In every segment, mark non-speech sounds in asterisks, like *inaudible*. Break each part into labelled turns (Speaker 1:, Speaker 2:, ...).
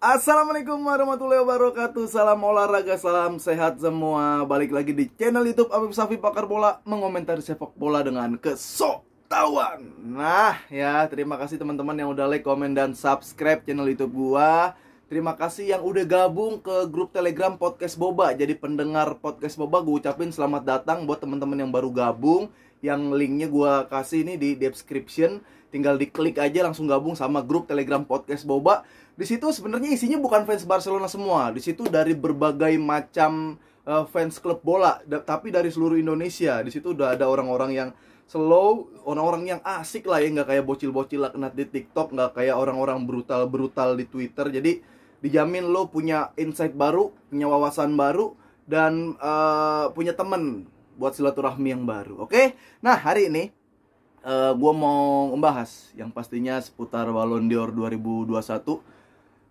Speaker 1: Assalamualaikum warahmatullahi wabarakatuh Salam olahraga, salam sehat semua Balik lagi di channel youtube Abib Safi Pakar Bola Mengomentari sepak bola dengan kesotawan Nah ya, terima kasih teman-teman yang udah like, komen, dan subscribe channel youtube gua Terima kasih yang udah gabung ke grup telegram Podcast Boba Jadi pendengar Podcast Boba gue ucapin selamat datang buat teman-teman yang baru gabung Yang linknya gue kasih ini di description tinggal diklik aja langsung gabung sama grup Telegram podcast Boba. Di situ sebenarnya isinya bukan fans Barcelona semua. Di situ dari berbagai macam uh, fans klub bola, da tapi dari seluruh Indonesia. Di situ udah ada orang-orang yang slow, orang-orang yang asik lah ya, nggak kayak bocil-bocil lah kena di TikTok, nggak kayak orang-orang brutal-brutal di Twitter. Jadi dijamin lo punya insight baru, punya wawasan baru, dan uh, punya temen buat silaturahmi yang baru. Oke, okay? nah hari ini uh, eh, gue mau membahas yang pastinya seputar Ballon d'Or 2021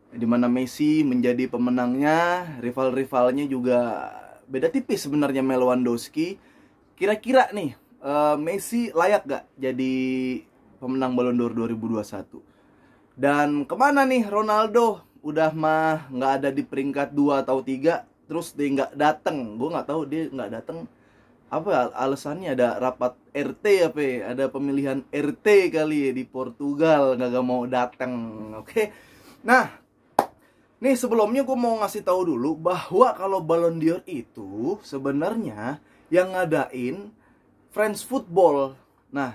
Speaker 1: di mana Messi menjadi pemenangnya, rival-rivalnya juga beda tipis sebenarnya Lewandowski. Kira-kira nih uh, Messi layak gak jadi pemenang Ballon d'Or 2021? Dan kemana nih Ronaldo? Udah mah nggak ada di peringkat 2 atau 3 terus dia nggak dateng gue nggak tahu dia nggak dateng apa alasannya ada rapat RT apa ya? ada pemilihan RT kali ya di Portugal nggak mau datang oke okay? nah nih sebelumnya gue mau ngasih tahu dulu bahwa kalau Ballon d'Or itu sebenarnya yang ngadain French football nah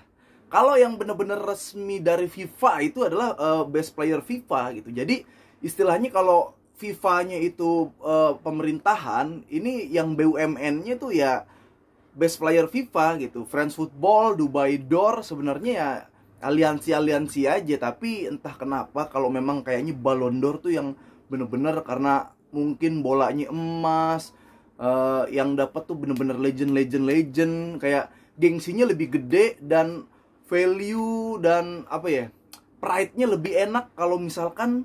Speaker 1: kalau yang bener-bener resmi dari FIFA itu adalah uh, best player FIFA gitu jadi istilahnya kalau FIFA-nya itu uh, pemerintahan ini yang BUMN-nya tuh ya best player FIFA gitu French Football Dubai Door sebenarnya ya aliansi-aliansi aja tapi entah kenapa kalau memang kayaknya Ballon d'Or tuh yang bener-bener karena mungkin bolanya emas uh, yang dapat tuh bener-bener legend legend legend kayak gengsinya lebih gede dan value dan apa ya pride-nya lebih enak kalau misalkan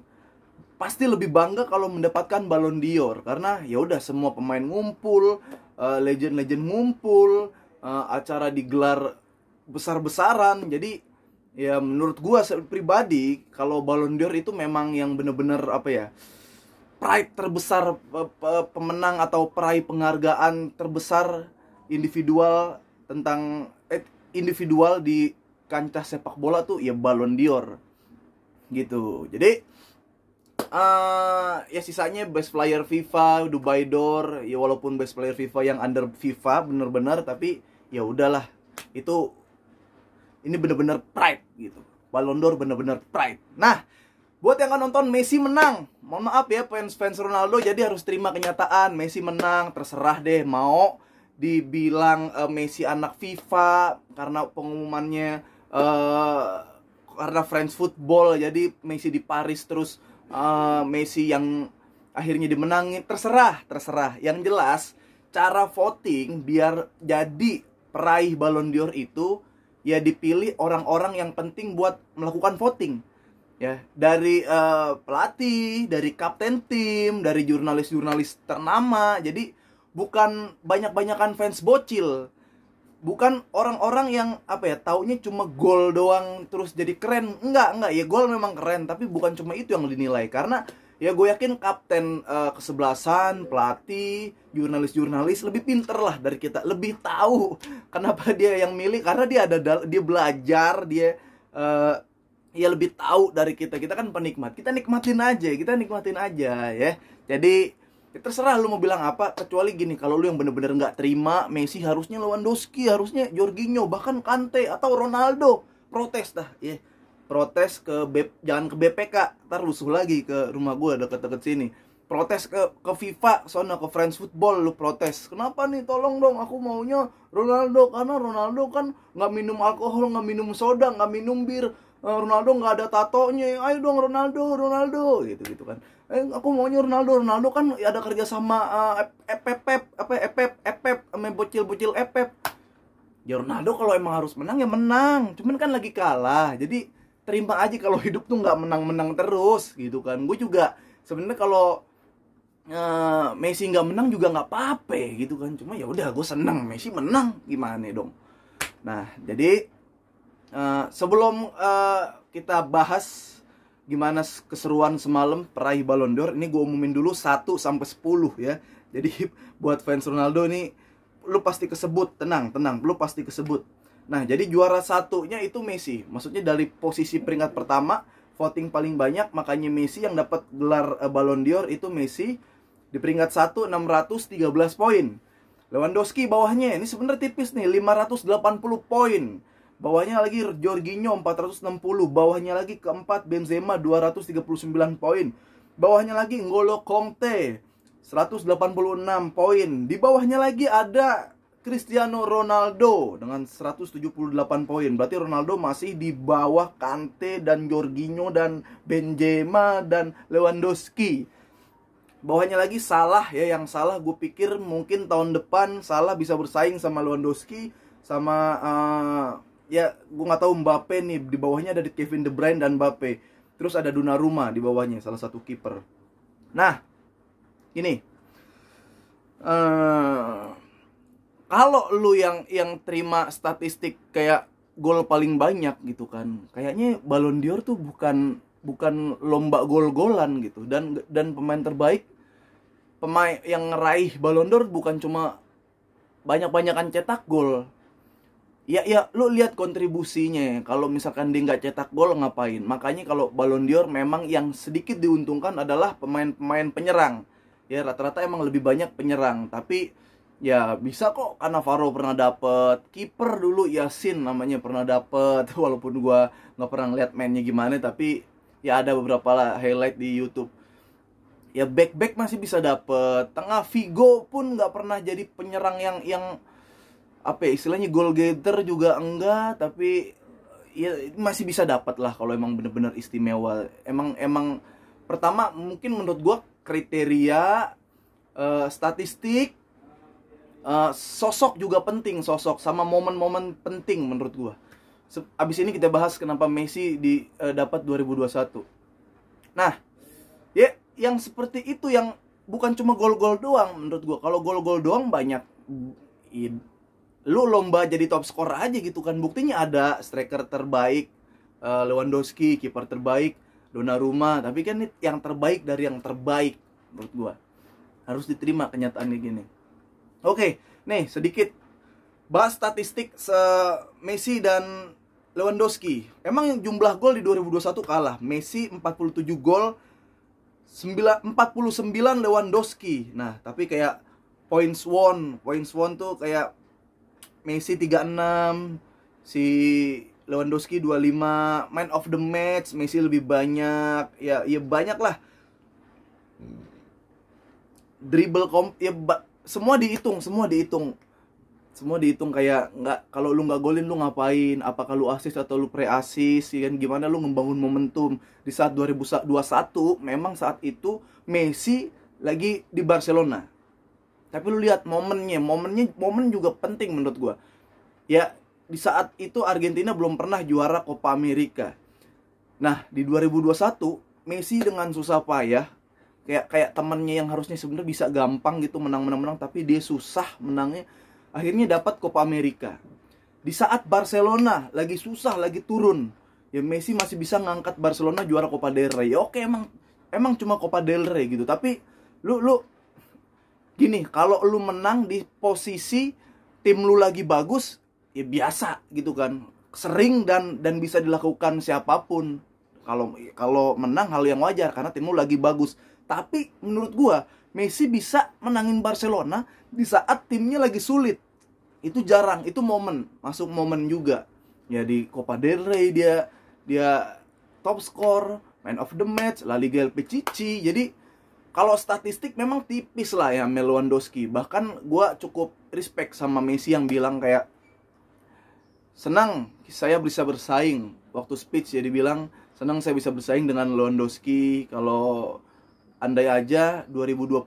Speaker 1: pasti lebih bangga kalau mendapatkan Ballon d'Or karena ya udah semua pemain ngumpul, legend eh, legend-legend ngumpul, uh, acara digelar besar-besaran. Jadi ya menurut gua pribadi kalau Ballon d'Or itu memang yang bener-bener apa ya? pride terbesar pemenang atau peraih penghargaan terbesar individual tentang eh, individual di kancah sepak bola tuh ya Ballon d'Or gitu. Jadi uh, ya sisanya best player FIFA, Dubai Door, ya walaupun best player FIFA yang under FIFA bener-bener tapi ya udahlah itu ini bener-bener pride gitu. Ballon d'Or bener-bener pride. Nah, buat yang kan nonton Messi menang. Mohon maaf ya fans-fans Ronaldo jadi harus terima kenyataan Messi menang, terserah deh mau dibilang uh, Messi anak FIFA karena pengumumannya uh, karena French football jadi Messi di Paris terus uh, Messi yang akhirnya dimenangi terserah terserah yang jelas cara voting biar jadi peraih Ballon d'Or itu ya dipilih orang-orang yang penting buat melakukan voting ya dari uh, pelatih dari kapten tim dari jurnalis-jurnalis ternama jadi bukan banyak-banyakan fans bocil bukan orang-orang yang apa ya taunya cuma gol doang terus jadi keren enggak enggak ya gol memang keren tapi bukan cuma itu yang dinilai karena ya gue yakin kapten uh, kesebelasan pelatih jurnalis-jurnalis lebih pinter lah dari kita lebih tahu *laughs* kenapa dia yang milih karena dia ada dia belajar dia uh, ya lebih tahu dari kita kita kan penikmat kita nikmatin aja kita nikmatin aja ya jadi Ya, terserah lu mau bilang apa kecuali gini kalau lu yang bener-bener nggak terima Messi harusnya lawan Lewandowski harusnya Jorginho bahkan Kante atau Ronaldo protes dah ya yeah. protes ke B, jangan ke BPK ntar rusuh lagi ke rumah gue deket-deket sini protes ke ke FIFA soalnya ke Friends Football lu protes kenapa nih tolong dong aku maunya Ronaldo karena Ronaldo kan nggak minum alkohol nggak minum soda nggak minum bir eh, Ronaldo nggak ada tatonya ayo dong Ronaldo Ronaldo gitu gitu kan eh aku maunya Ronaldo Ronaldo kan ada kerja sama uh, apa EPP EPP sama bocil-bocil EPP ya Ronaldo kalau emang harus menang ya menang cuman kan lagi kalah jadi terima aja kalau *laughs* hidup tuh nggak menang-menang terus gitu kan gue juga sebenarnya kalau uh, Messi nggak menang juga nggak pape gitu kan cuma ya udah gue seneng Messi menang gimana ya dong nah jadi uh, sebelum uh, kita bahas gimana keseruan semalam peraih Ballon d'Or ini gue umumin dulu 1 sampai 10 ya. Jadi *laughs* buat fans Ronaldo ini lu pasti kesebut, tenang, tenang, lu pasti kesebut. Nah, jadi juara satunya itu Messi. Maksudnya dari posisi peringkat pertama voting paling banyak makanya Messi yang dapat gelar eh, Ballon d'Or itu Messi di peringkat 1 613 poin. Lewandowski bawahnya ini sebenarnya tipis nih 580 poin. Bawahnya lagi Jorginho 460, bawahnya lagi keempat Benzema 239 poin. Bawahnya lagi Ngolo Conte 186 poin. Di bawahnya lagi ada Cristiano Ronaldo dengan 178 poin. Berarti Ronaldo masih di bawah Kante dan Jorginho dan Benzema dan Lewandowski bawahnya lagi salah ya yang salah gue pikir mungkin tahun depan salah bisa bersaing sama Lewandowski sama uh, ya gue nggak tahu Mbappe nih di bawahnya ada Kevin De Bruyne dan Mbappe terus ada Duna Rumah di bawahnya salah satu kiper nah ini uh, kalau lu yang yang terima statistik kayak gol paling banyak gitu kan kayaknya Ballon d'Or tuh bukan bukan lomba gol-golan gitu dan dan pemain terbaik pemain yang ngeraih Ballon d'Or bukan cuma banyak-banyakan cetak gol ya ya lu lihat kontribusinya kalau misalkan dia nggak cetak gol ngapain makanya kalau Ballon d'Or memang yang sedikit diuntungkan adalah pemain-pemain penyerang ya rata-rata emang lebih banyak penyerang tapi ya bisa kok karena Cannavaro pernah dapet kiper dulu Yasin namanya pernah dapet *laughs* walaupun gua nggak pernah lihat mainnya gimana tapi ya ada beberapa lah highlight di YouTube ya back back masih bisa dapet tengah Vigo pun nggak pernah jadi penyerang yang yang apa ya, istilahnya goal getter juga enggak tapi ya masih bisa dapat lah kalau emang bener-bener istimewa emang emang pertama mungkin menurut gue kriteria uh, statistik uh, sosok juga penting sosok sama momen-momen penting menurut gue abis ini kita bahas kenapa Messi di uh, dapat 2021 nah ya yang seperti itu yang bukan cuma gol-gol doang menurut gue kalau gol-gol doang banyak lu lomba jadi top skor aja gitu kan buktinya ada striker terbaik eh, Lewandowski kiper terbaik Donnarumma tapi kan yang terbaik dari yang terbaik menurut gua harus diterima kenyataannya gini oke nih sedikit bahas statistik se Messi dan Lewandowski emang jumlah gol di 2021 kalah Messi 47 gol 49 Lewandowski nah tapi kayak points won points won tuh kayak Messi 36, si Lewandowski 25, man of the match, Messi lebih banyak, ya ya banyak lah. Dribble kom ya semua dihitung, semua dihitung. Semua dihitung kayak nggak kalau lu nggak golin lu ngapain? Apa kalau asis atau lu pre asis? Ya, kan? gimana lu ngebangun momentum di saat 2021 memang saat itu Messi lagi di Barcelona tapi lu lihat momennya momennya momen juga penting menurut gue ya di saat itu Argentina belum pernah juara Copa America nah di 2021 Messi dengan susah payah kayak kayak temennya yang harusnya sebenarnya bisa gampang gitu menang menang menang tapi dia susah menangnya akhirnya dapat Copa America di saat Barcelona lagi susah lagi turun ya Messi masih bisa ngangkat Barcelona juara Copa del Rey ya oke emang emang cuma Copa del Rey gitu tapi lu lu gini kalau lu menang di posisi tim lu lagi bagus ya biasa gitu kan sering dan dan bisa dilakukan siapapun kalau kalau menang hal yang wajar karena tim lu lagi bagus tapi menurut gua Messi bisa menangin Barcelona di saat timnya lagi sulit itu jarang itu momen masuk momen juga ya di Copa del Rey dia dia top score man of the match La Liga El Pichichi jadi kalau statistik memang tipis lah ya Lewandowski. Bahkan gue cukup respect sama Messi yang bilang kayak senang saya bisa bersaing waktu speech ya bilang senang saya bisa bersaing dengan Lewandowski. Kalau andai aja 2020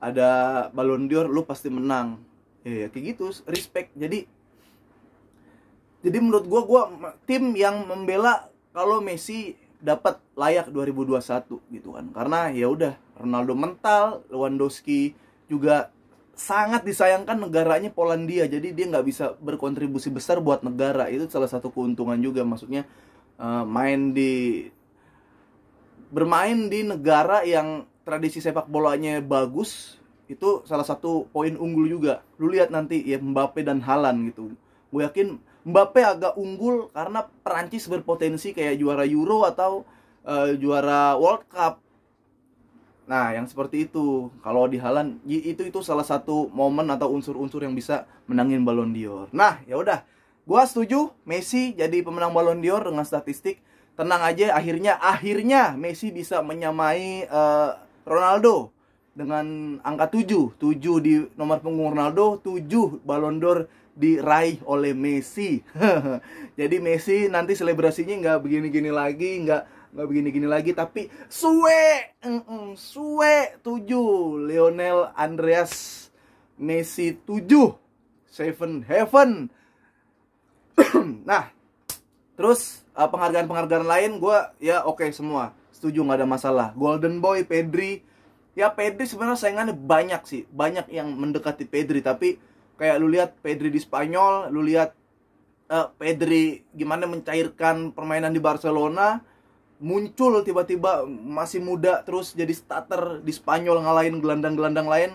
Speaker 1: ada Ballon d'Or lu pasti menang. Ya, ya kayak gitu, respect. Jadi jadi menurut gue gue tim yang membela kalau Messi dapat layak 2021 gitu kan. Karena ya udah Ronaldo mental, Lewandowski juga sangat disayangkan negaranya Polandia. Jadi dia nggak bisa berkontribusi besar buat negara. Itu salah satu keuntungan juga maksudnya uh, main di bermain di negara yang tradisi sepak bolanya bagus itu salah satu poin unggul juga. Lu lihat nanti ya Mbappe dan Halan gitu. Gue yakin Mbappe agak unggul karena Perancis berpotensi kayak juara Euro atau uh, juara World Cup. Nah, yang seperti itu. Kalau di Halan itu itu salah satu momen atau unsur-unsur yang bisa menangin Ballon d'Or. Nah, ya udah. Gua setuju Messi jadi pemenang Ballon d'Or dengan statistik tenang aja akhirnya akhirnya Messi bisa menyamai uh, Ronaldo dengan angka 7 7 di nomor punggung Ronaldo 7 Ballon d'Or diraih oleh Messi *laughs* jadi Messi nanti selebrasinya nggak begini-gini lagi nggak nggak begini-gini lagi tapi suwe mm -mm, suwe 7 Lionel Andreas Messi 7 Seven Heaven *clears throat* nah terus eh, penghargaan-penghargaan lain gue ya oke okay, semua setuju nggak ada masalah Golden Boy Pedri ya Pedri sebenarnya saingannya banyak sih banyak yang mendekati Pedri tapi kayak lu lihat Pedri di Spanyol lu lihat uh, Pedri gimana mencairkan permainan di Barcelona muncul tiba-tiba masih muda terus jadi starter di Spanyol ngalahin gelandang-gelandang lain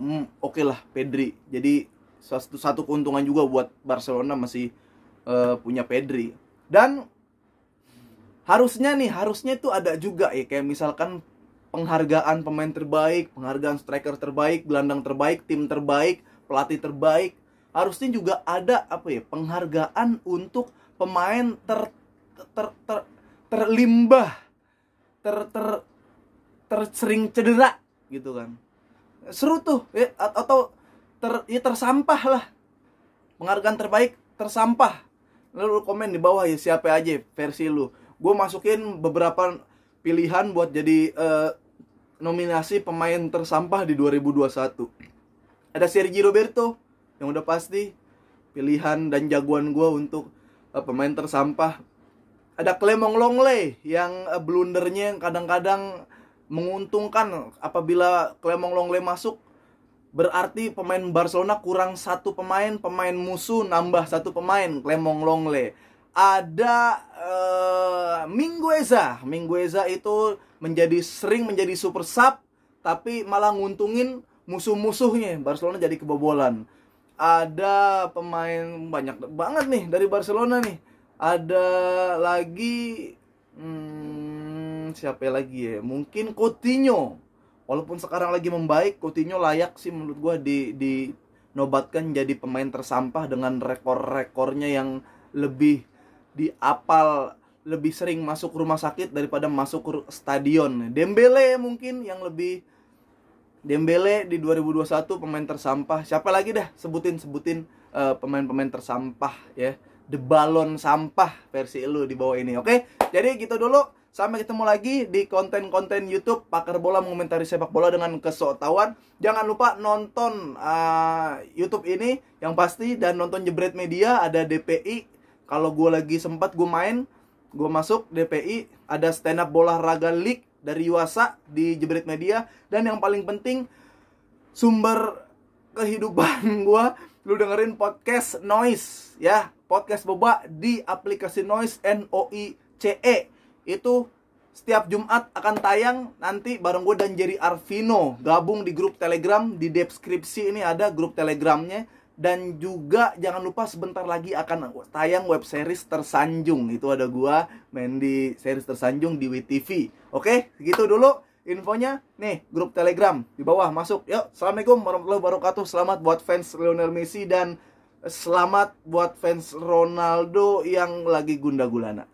Speaker 1: hmm, oke okay lah Pedri jadi satu satu keuntungan juga buat Barcelona masih uh, punya Pedri dan harusnya nih harusnya itu ada juga ya kayak misalkan penghargaan pemain terbaik, penghargaan striker terbaik, gelandang terbaik, tim terbaik, pelatih terbaik. Harusnya juga ada apa ya? Penghargaan untuk pemain ter ter ter terlimbah ter ter ter sering cedera gitu kan seru tuh ya, atau ter ya tersampah lah penghargaan terbaik tersampah lalu komen di bawah ya siapa aja versi lu gue masukin beberapa pilihan buat jadi uh, nominasi pemain tersampah di 2021. Ada Sergi Roberto yang udah pasti pilihan dan jagoan gue untuk uh, pemain tersampah. Ada Clemong Longley yang uh, blundernya yang kadang-kadang menguntungkan apabila Clemong Longley masuk berarti pemain Barcelona kurang satu pemain, pemain musuh nambah satu pemain, Clemong Longley. Ada uh, Mingueza, Mingueza itu menjadi sering menjadi super sub tapi malah nguntungin musuh-musuhnya Barcelona jadi kebobolan ada pemain banyak banget nih dari Barcelona nih ada lagi hmm, siapa lagi ya mungkin Coutinho walaupun sekarang lagi membaik Coutinho layak sih menurut gue di di nobatkan jadi pemain tersampah dengan rekor-rekornya yang lebih diapal lebih sering masuk rumah sakit daripada masuk stadion. Dembele mungkin yang lebih Dembele di 2021 pemain tersampah. Siapa lagi dah sebutin sebutin pemain eh, pemain-pemain tersampah ya. The balon sampah versi lu di bawah ini. Oke. Okay? Jadi gitu dulu. Sampai ketemu lagi di konten-konten YouTube Pakar Bola mengomentari sepak bola dengan kesotawan. Jangan lupa nonton uh, YouTube ini yang pasti dan nonton Jebret Media ada DPI. Kalau gue lagi sempat gue main gue masuk DPI ada stand up bola raga league dari Yuasa di Jebret Media dan yang paling penting sumber kehidupan *laughs* gue lu dengerin podcast noise ya podcast boba di aplikasi noise N O I C E itu setiap Jumat akan tayang nanti bareng gue dan Jerry Arvino gabung di grup Telegram di deskripsi ini ada grup Telegramnya dan juga jangan lupa sebentar lagi akan tayang web series Tersanjung. Itu ada gua main di series Tersanjung di WTV. Oke, segitu dulu infonya. Nih, grup Telegram di bawah masuk. Yuk, Assalamualaikum warahmatullahi wabarakatuh. Selamat buat fans Lionel Messi dan selamat buat fans Ronaldo yang lagi gunda gulana.